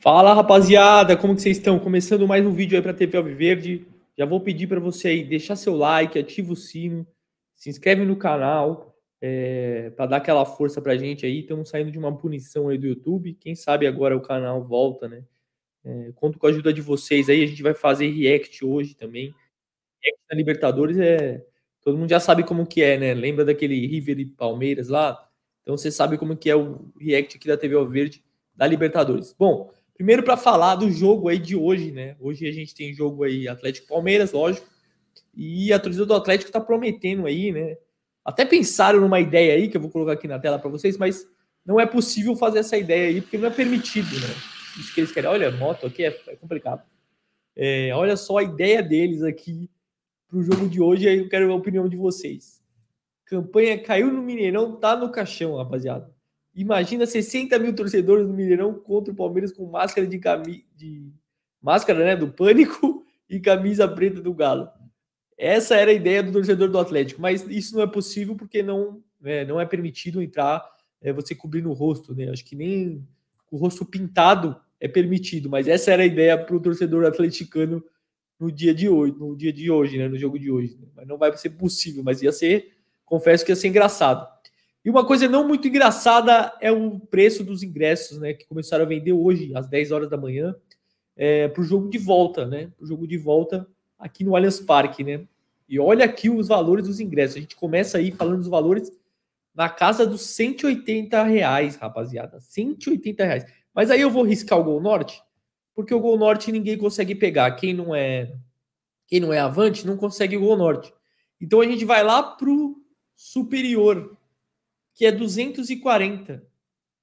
Fala rapaziada, como que vocês estão? Começando mais um vídeo aí para TV Alviverde. Já vou pedir para você aí deixar seu like, ativa o sino, se inscreve no canal é, para dar aquela força para gente aí. Estamos saindo de uma punição aí do YouTube. Quem sabe agora o canal volta, né? É, conto com a ajuda de vocês aí. A gente vai fazer react hoje também. React na Libertadores é todo mundo já sabe como que é, né? Lembra daquele River e Palmeiras lá? Então você sabe como que é o react aqui da TV Alviverde da Libertadores. Bom, Primeiro para falar do jogo aí de hoje, né? Hoje a gente tem jogo aí Atlético Palmeiras, lógico. E a torcida do Atlético tá prometendo aí, né? Até pensaram numa ideia aí que eu vou colocar aqui na tela para vocês, mas não é possível fazer essa ideia aí porque não é permitido, né? Isso que eles querem. Olha, moto aqui é, é complicado. É, olha só a ideia deles aqui pro jogo de hoje, aí eu quero a opinião de vocês. Campanha caiu no Mineirão, tá no caixão, rapaziada. Imagina 60 mil torcedores do Mineirão contra o Palmeiras com máscara de camisa. De... Máscara, né? Do pânico e camisa preta do Galo. Essa era a ideia do torcedor do Atlético, mas isso não é possível porque não, né, não é permitido entrar, é, você cobrir no rosto, né? Acho que nem o rosto pintado é permitido, mas essa era a ideia para o torcedor atleticano no dia de hoje, no dia de hoje, né? No jogo de hoje. Né? Mas não vai ser possível, mas ia ser, confesso que ia ser engraçado. E uma coisa não muito engraçada é o preço dos ingressos, né? Que começaram a vender hoje, às 10 horas da manhã, é, para o jogo de volta, né? Para o jogo de volta aqui no Allianz Parque, né? E olha aqui os valores dos ingressos. A gente começa aí falando dos valores na casa dos 180 reais, rapaziada. 180 reais. Mas aí eu vou riscar o Gol Norte, porque o Gol Norte ninguém consegue pegar. Quem não é quem não é avante não consegue o Gol Norte. Então a gente vai lá pro superior, que é 240.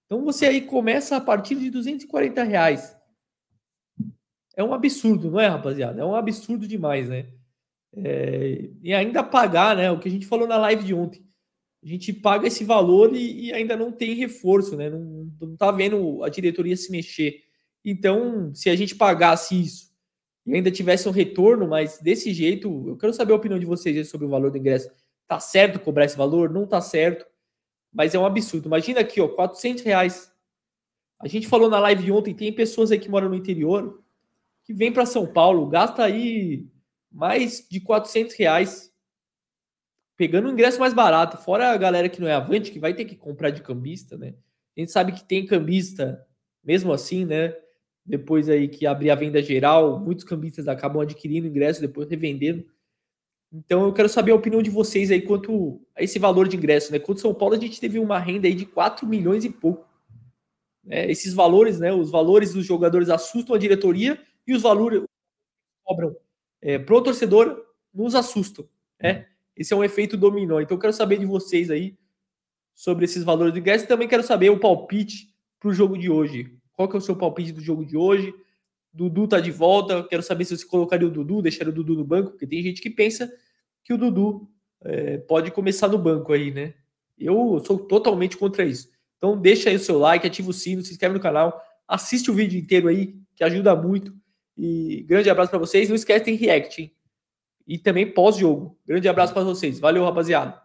Então você aí começa a partir de 240 reais. É um absurdo, não é, rapaziada? É um absurdo demais, né? É... e ainda pagar, né? O que a gente falou na live de ontem. A gente paga esse valor e, e ainda não tem reforço, né? Não, não tá vendo a diretoria se mexer. Então, se a gente pagasse isso e ainda tivesse um retorno, mas desse jeito, eu quero saber a opinião de vocês sobre o valor do ingresso. Tá certo cobrar esse valor? Não tá certo? mas é um absurdo. Imagina aqui, ó, 400 reais. A gente falou na live de ontem, tem pessoas aí que moram no interior, que vem para São Paulo, gasta aí mais de 400 reais pegando um ingresso mais barato, fora a galera que não é avante, que vai ter que comprar de cambista, né? A gente sabe que tem cambista, mesmo assim, né? Depois aí que abrir a venda geral, muitos cambistas acabam adquirindo ingresso, depois revendendo. Então eu quero saber a opinião de vocês aí quanto a esse valor de ingresso, né? Quanto São Paulo a gente teve uma renda aí de 4 milhões e pouco. Né? Esses valores, né? Os valores dos jogadores assustam a diretoria e os valores que cobram é, pro torcedor nos assustam, né? Esse é um efeito dominó. Então eu quero saber de vocês aí sobre esses valores de ingresso e também quero saber o palpite para o jogo de hoje. Qual que é o seu palpite do jogo de hoje? Dudu tá de volta. Quero saber se você colocaria o Dudu, deixaria o Dudu no banco, porque tem gente que pensa que o Dudu é, pode começar no banco aí, né? Eu sou totalmente contra isso. Então deixa aí o seu like, ativa o sino, se inscreve no canal, assiste o vídeo inteiro aí, que ajuda muito. E grande abraço para vocês. Não esquece, tem react, hein? E também pós-jogo. Grande abraço para vocês. Valeu, rapaziada.